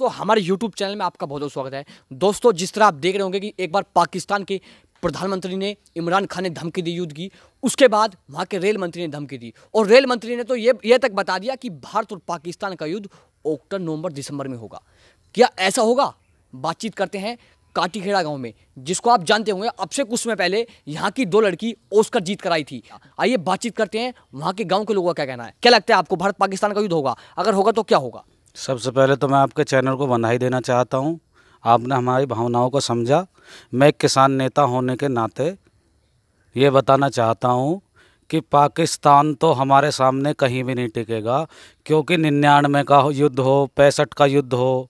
दोस्तों हमारे YouTube channel में आपका बहुत बहुत स्वागत है दोस्तों जिस तरह आप देख रहे होंगे कि एक बार पाकिस्तान के प्रधानमंत्री ने इमरान खान ने धमकी दी युद्ध की उसके बाद वहाँ के रेल मंत्री ने धमकी दी और रेल मंत्री ने तो ये ये तक बता दिया कि भारत और पाकिस्तान का युद्ध अक्टूबर नवंबर दिसंबर में होगा क्या ऐसा होगा बातचीत करते हैं काटीखेड़ा गांव में जिसको आप जानते होंगे अब से कुछ समय पहले यहाँ की दो लड़की ओस्कर जीत कराई थी आइए बातचीत करते हैं वहाँ के गाँव के लोगों का क्या कहना है क्या लगता है आपको भारत पाकिस्तान का युद्ध होगा अगर होगा तो क्या होगा सबसे पहले तो मैं आपके चैनल को बधाई देना चाहता हूँ आपने हमारी भावनाओं को समझा मैं किसान नेता होने के नाते ये बताना चाहता हूँ कि पाकिस्तान तो हमारे सामने कहीं भी नहीं टिकेगा क्योंकि निन्यानवे का युद्ध हो पैंसठ का युद्ध हो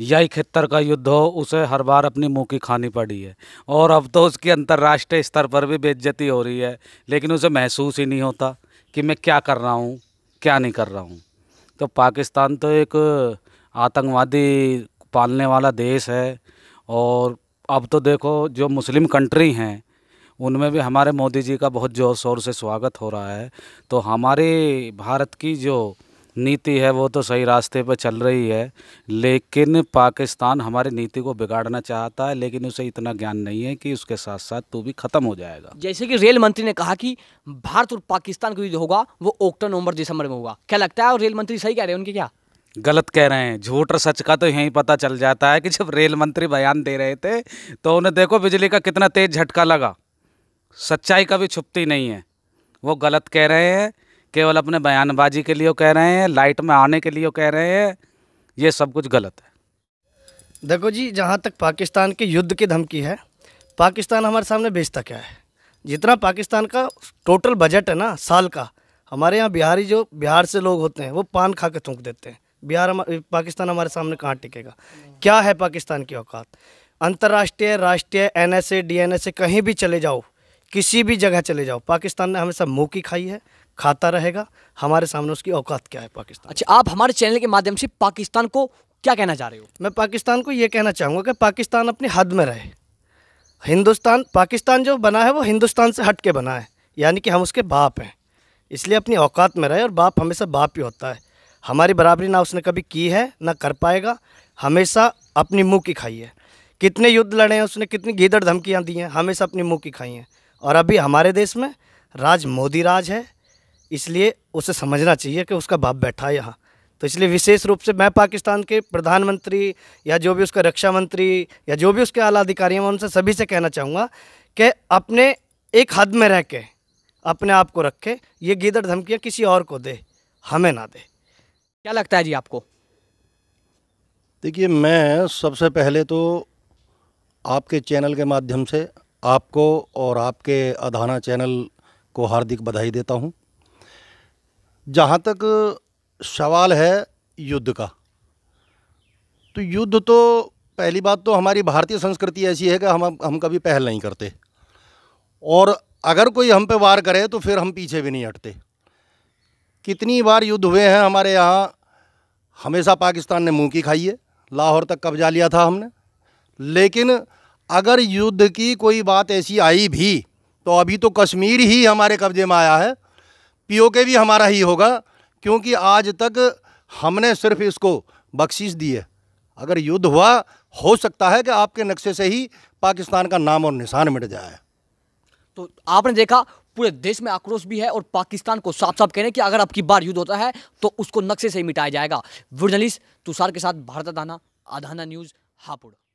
या इकहत्तर का युद्ध हो उसे हर बार अपनी मुँह की खानी पड़ी है और अब तो उसकी अंतर्राष्ट्रीय स्तर पर भी बेज्जती हो रही है लेकिन उसे महसूस ही नहीं होता कि मैं क्या कर रहा हूँ क्या नहीं कर रहा हूँ तो पाकिस्तान तो एक आतंकवादी पालने वाला देश है और अब तो देखो जो मुस्लिम कंट्री हैं उनमें भी हमारे मोदी जी का बहुत ज़ोर शोर से स्वागत हो रहा है तो हमारे भारत की जो नीति है वो तो सही रास्ते पर चल रही है लेकिन पाकिस्तान हमारी नीति को बिगाड़ना चाहता है लेकिन उसे इतना ज्ञान नहीं है कि उसके साथ साथ तू भी ख़त्म हो जाएगा जैसे कि रेल मंत्री ने कहा कि भारत और पाकिस्तान का युद्ध होगा वो अक्टूबर नवंबर दिसंबर में होगा क्या लगता है और रेल मंत्री सही कह रहे हैं उनके क्या गलत कह रहे हैं झूठ और सच का तो यहीं पता चल जाता है कि जब रेल मंत्री बयान दे रहे थे तो उन्हें देखो बिजली का कितना तेज़ झटका लगा सच्चाई कभी छुपती नहीं है वो गलत कह रहे हैं केवल अपने बयानबाजी के लिए कह रहे हैं लाइट में आने के लिए कह रहे हैं ये सब कुछ गलत है देखो जी जहाँ तक पाकिस्तान के युद्ध की धमकी है पाकिस्तान हमारे सामने बेचता क्या है जितना पाकिस्तान का टोटल बजट है ना साल का हमारे यहाँ बिहारी जो बिहार से लोग होते हैं वो पान खा के थूक देते हैं बिहार पाकिस्तान हमारे सामने कहाँ टिकेगा क्या है पाकिस्तान की औकात अंतर्राष्ट्रीय राष्ट्रीय N S A D N S A कहीं भी चले जाओ किसी भी जगह चले जाओ पाकिस्तान ने हमेशा मुँह की खाई है खाता रहेगा हमारे सामने उसकी औकात क्या है पाकिस्तान अच्छा आप हमारे चैनल के माध्यम से पाकिस्तान को क्या कहना चाह रहे हो मैं पाकिस्तान को ये कहना चाहूँगा कि पाकिस्तान अपनी हद में रहे हिंदुस्तान पाकिस्तान जो बना है वो हिंदुस्तान से हट के बना है यानी कि हम उसके बाप हैं इसलिए अपनी औकात में रहे और बाप हमेशा बाप ही होता है हमारी बराबरी ना उसने कभी की है ना कर पाएगा हमेशा अपनी मुँह की खाई है कितने युद्ध लड़े हैं उसने कितनी गीदड़ धमकियाँ दी हैं हमेशा अपनी मुँह की खाई हैं और अभी हमारे देश में राज मोदी राज है इसलिए उसे समझना चाहिए कि उसका बाप बैठा है यहाँ तो इसलिए विशेष रूप से मैं पाकिस्तान के प्रधानमंत्री या जो भी उसका रक्षा मंत्री या जो भी उसके आला अधिकारी हैं उनसे सभी से कहना चाहूँगा कि अपने एक हद में रह के अपने आप को रखे ये गीदड़ धमकियाँ किसी और को दे हमें ना दे क्या लगता है जी आपको देखिए मैं सबसे पहले तो आपके चैनल के माध्यम से आपको और आपके अधाना चैनल को हार्दिक बधाई देता हूँ जहाँ तक सवाल है युद्ध का तो युद्ध तो पहली बात तो हमारी भारतीय संस्कृति ऐसी है कि हम हम कभी पहल नहीं करते और अगर कोई हम पे वार करे तो फिर हम पीछे भी नहीं हटते कितनी बार युद्ध हुए हैं हमारे यहाँ हमेशा पाकिस्तान ने मुँह की खाई है लाहौर तक कब्जा लिया था हमने लेकिन अगर युद्ध की कोई बात ऐसी आई भी तो अभी तो कश्मीर ही हमारे कब्जे में आया है पीओके भी हमारा ही होगा क्योंकि आज तक हमने सिर्फ इसको बख्शीश दी है अगर युद्ध हुआ हो सकता है कि आपके नक्शे से ही पाकिस्तान का नाम और निशान मिट जाए तो आपने देखा पूरे देश में आक्रोश भी है और पाकिस्तान को साफ साफ कह रहे हैं कि अगर आपकी बार युद्ध होता है तो उसको नक्शे से ही मिटाया जाएगा जर्नलिस्ट तुषार के साथ भारत दाना आधाना न्यूज़ हापुड़